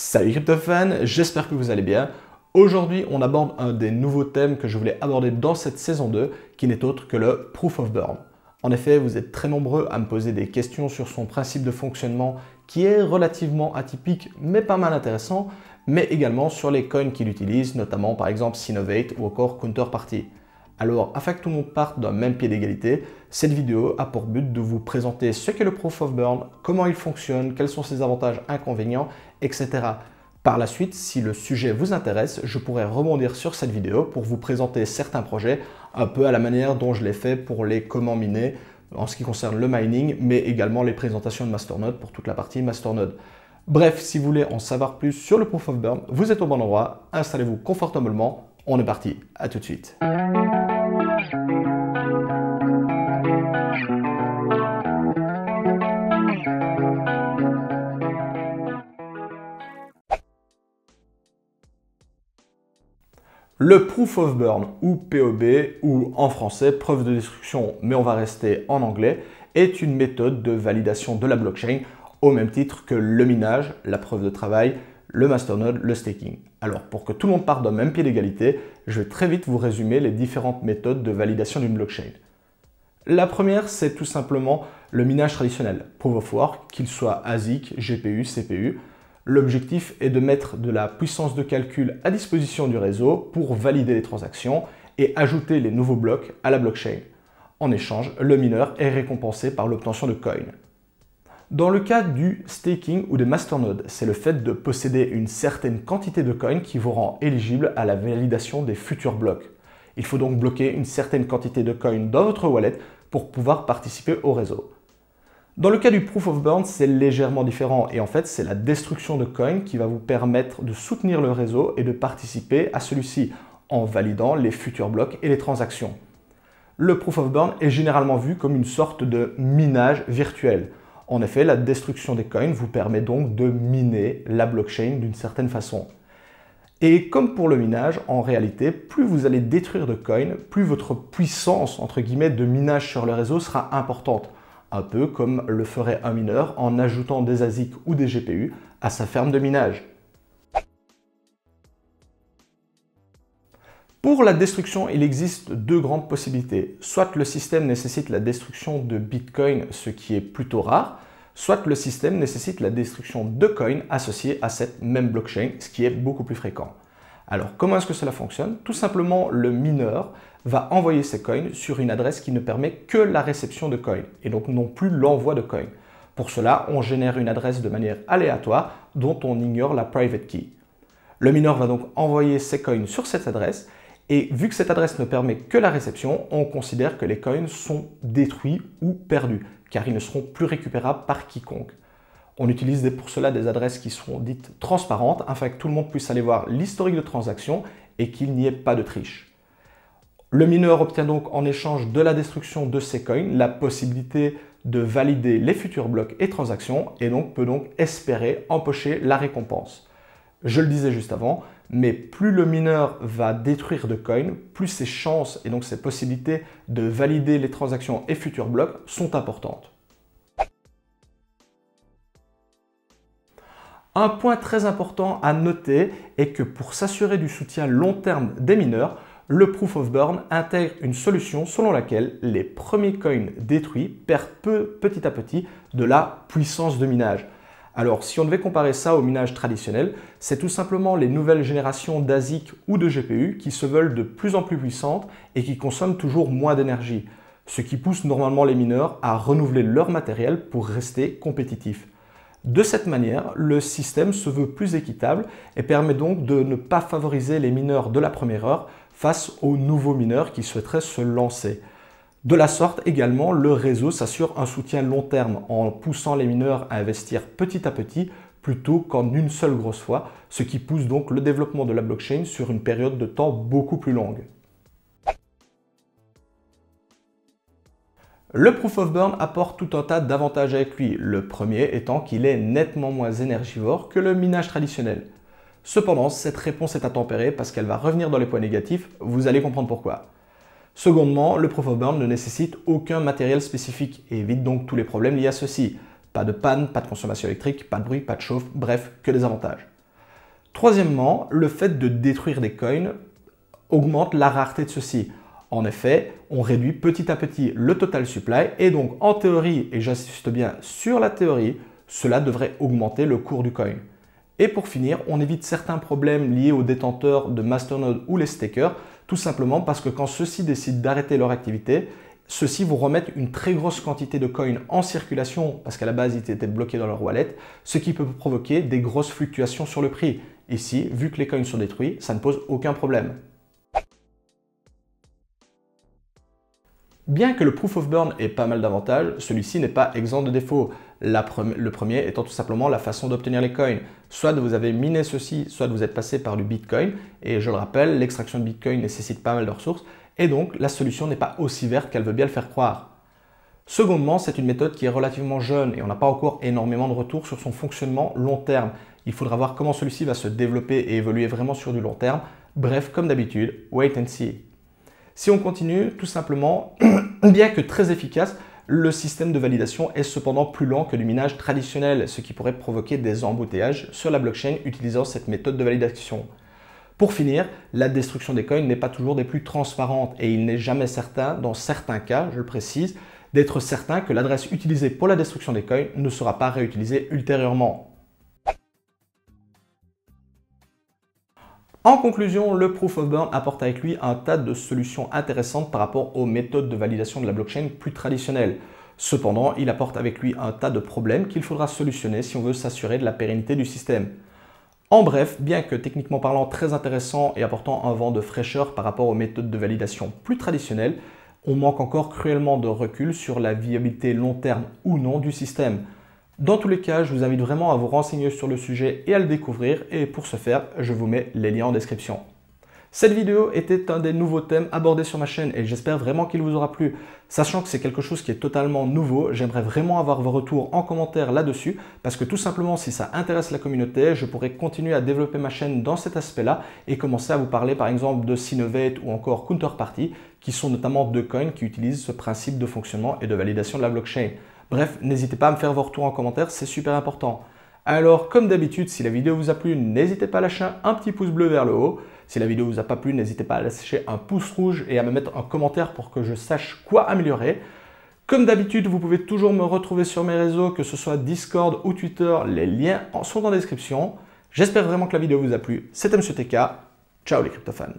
Salut CryptoFan, j'espère que vous allez bien. Aujourd'hui, on aborde un des nouveaux thèmes que je voulais aborder dans cette saison 2, qui n'est autre que le Proof of Burn. En effet, vous êtes très nombreux à me poser des questions sur son principe de fonctionnement qui est relativement atypique mais pas mal intéressant, mais également sur les coins qu'il utilise, notamment par exemple Synovate ou encore Counterparty. Alors, afin que tout le monde parte d'un même pied d'égalité, cette vidéo a pour but de vous présenter ce qu'est le Proof of Burn, comment il fonctionne, quels sont ses avantages, inconvénients, etc. Par la suite, si le sujet vous intéresse, je pourrais rebondir sur cette vidéo pour vous présenter certains projets un peu à la manière dont je l'ai fait pour les comment miner en ce qui concerne le mining, mais également les présentations de Masternode pour toute la partie Masternode. Bref, si vous voulez en savoir plus sur le Proof of Burn, vous êtes au bon endroit, installez-vous confortablement, on est parti, à tout de suite. Le proof of burn ou POB ou en français preuve de destruction mais on va rester en anglais est une méthode de validation de la blockchain au même titre que le minage, la preuve de travail, le masternode, le staking. Alors, pour que tout le monde parte d'un même pied d'égalité, je vais très vite vous résumer les différentes méthodes de validation d'une blockchain. La première, c'est tout simplement le minage traditionnel, Proof of Work, qu'il soit ASIC, GPU, CPU. L'objectif est de mettre de la puissance de calcul à disposition du réseau pour valider les transactions et ajouter les nouveaux blocs à la blockchain. En échange, le mineur est récompensé par l'obtention de coins. Dans le cas du staking ou de masternodes, c'est le fait de posséder une certaine quantité de coins qui vous rend éligible à la validation des futurs blocs. Il faut donc bloquer une certaine quantité de coins dans votre wallet pour pouvoir participer au réseau. Dans le cas du proof of burn, c'est légèrement différent et en fait, c'est la destruction de coins qui va vous permettre de soutenir le réseau et de participer à celui-ci en validant les futurs blocs et les transactions. Le proof of burn est généralement vu comme une sorte de minage virtuel. En effet, la destruction des coins vous permet donc de miner la blockchain d'une certaine façon. Et comme pour le minage, en réalité, plus vous allez détruire de coins, plus votre puissance entre guillemets de minage sur le réseau sera importante, un peu comme le ferait un mineur en ajoutant des ASIC ou des GPU à sa ferme de minage. Pour la destruction, il existe deux grandes possibilités. Soit le système nécessite la destruction de Bitcoin, ce qui est plutôt rare, soit le système nécessite la destruction de coins associés à cette même blockchain, ce qui est beaucoup plus fréquent. Alors comment est-ce que cela fonctionne Tout simplement, le mineur va envoyer ses coins sur une adresse qui ne permet que la réception de coins, et donc non plus l'envoi de coins. Pour cela, on génère une adresse de manière aléatoire dont on ignore la private key. Le mineur va donc envoyer ses coins sur cette adresse et vu que cette adresse ne permet que la réception, on considère que les coins sont détruits ou perdus, car ils ne seront plus récupérables par quiconque. On utilise pour cela des adresses qui seront dites transparentes, afin que tout le monde puisse aller voir l'historique de transaction et qu'il n'y ait pas de triche. Le mineur obtient donc en échange de la destruction de ses coins la possibilité de valider les futurs blocs et transactions et donc peut donc espérer empocher la récompense. Je le disais juste avant, mais plus le mineur va détruire de coins, plus ses chances et donc ses possibilités de valider les transactions et futurs blocs sont importantes. Un point très important à noter est que pour s'assurer du soutien long terme des mineurs, le Proof of Burn intègre une solution selon laquelle les premiers coins détruits perdent peu petit à petit de la puissance de minage. Alors si on devait comparer ça au minage traditionnel, c'est tout simplement les nouvelles générations d'ASIC ou de GPU qui se veulent de plus en plus puissantes et qui consomment toujours moins d'énergie, ce qui pousse normalement les mineurs à renouveler leur matériel pour rester compétitifs. De cette manière, le système se veut plus équitable et permet donc de ne pas favoriser les mineurs de la première heure face aux nouveaux mineurs qui souhaiteraient se lancer. De la sorte également, le réseau s'assure un soutien long terme en poussant les mineurs à investir petit à petit plutôt qu'en une seule grosse fois, ce qui pousse donc le développement de la blockchain sur une période de temps beaucoup plus longue. Le Proof of Burn apporte tout un tas d'avantages avec lui, le premier étant qu'il est nettement moins énergivore que le minage traditionnel. Cependant, cette réponse est à tempérer parce qu'elle va revenir dans les points négatifs, vous allez comprendre pourquoi. Secondement, le proof of burn ne nécessite aucun matériel spécifique et évite donc tous les problèmes liés à ceci. Pas de panne, pas de consommation électrique, pas de bruit, pas de chauffe, bref, que des avantages. Troisièmement, le fait de détruire des coins augmente la rareté de ceux-ci. En effet, on réduit petit à petit le total supply et donc en théorie, et j'insiste bien sur la théorie, cela devrait augmenter le cours du coin. Et pour finir, on évite certains problèmes liés aux détenteurs de masternodes ou les stakers, tout simplement parce que quand ceux-ci décident d'arrêter leur activité, ceux-ci vous remettent une très grosse quantité de coins en circulation parce qu'à la base ils étaient bloqués dans leur wallet, ce qui peut provoquer des grosses fluctuations sur le prix. Ici, vu que les coins sont détruits, ça ne pose aucun problème. Bien que le proof of burn ait pas mal d'avantages, celui-ci n'est pas exempt de défauts. le premier étant tout simplement la façon d'obtenir les coins. Soit vous avez miné ceci, soit vous êtes passé par du Bitcoin. Et je le rappelle, l'extraction de Bitcoin nécessite pas mal de ressources. Et donc, la solution n'est pas aussi verte qu'elle veut bien le faire croire. Secondement, c'est une méthode qui est relativement jeune et on n'a pas encore énormément de retours sur son fonctionnement long terme. Il faudra voir comment celui-ci va se développer et évoluer vraiment sur du long terme. Bref, comme d'habitude, wait and see. Si on continue, tout simplement, bien que très efficace, le système de validation est cependant plus lent que du minage traditionnel, ce qui pourrait provoquer des embouteillages sur la blockchain utilisant cette méthode de validation. Pour finir, la destruction des coins n'est pas toujours des plus transparentes et il n'est jamais certain, dans certains cas, je le précise, d'être certain que l'adresse utilisée pour la destruction des coins ne sera pas réutilisée ultérieurement. En conclusion, le Proof of Burn apporte avec lui un tas de solutions intéressantes par rapport aux méthodes de validation de la blockchain plus traditionnelles. Cependant, il apporte avec lui un tas de problèmes qu'il faudra solutionner si on veut s'assurer de la pérennité du système. En bref, bien que techniquement parlant très intéressant et apportant un vent de fraîcheur par rapport aux méthodes de validation plus traditionnelles, on manque encore cruellement de recul sur la viabilité long terme ou non du système. Dans tous les cas, je vous invite vraiment à vous renseigner sur le sujet et à le découvrir. Et pour ce faire, je vous mets les liens en description. Cette vidéo était un des nouveaux thèmes abordés sur ma chaîne et j'espère vraiment qu'il vous aura plu. Sachant que c'est quelque chose qui est totalement nouveau, j'aimerais vraiment avoir vos retours en commentaire là-dessus parce que tout simplement si ça intéresse la communauté, je pourrais continuer à développer ma chaîne dans cet aspect-là et commencer à vous parler par exemple de Synovate ou encore Counterparty qui sont notamment deux coins qui utilisent ce principe de fonctionnement et de validation de la blockchain. Bref, n'hésitez pas à me faire vos retours en commentaire, c'est super important. Alors comme d'habitude, si la vidéo vous a plu, n'hésitez pas à lâcher un petit pouce bleu vers le haut. Si la vidéo vous a pas plu, n'hésitez pas à lâcher un pouce rouge et à me mettre un commentaire pour que je sache quoi améliorer. Comme d'habitude, vous pouvez toujours me retrouver sur mes réseaux, que ce soit Discord ou Twitter, les liens sont dans la description. J'espère vraiment que la vidéo vous a plu. C'était Monsieur TK. Ciao les cryptofans.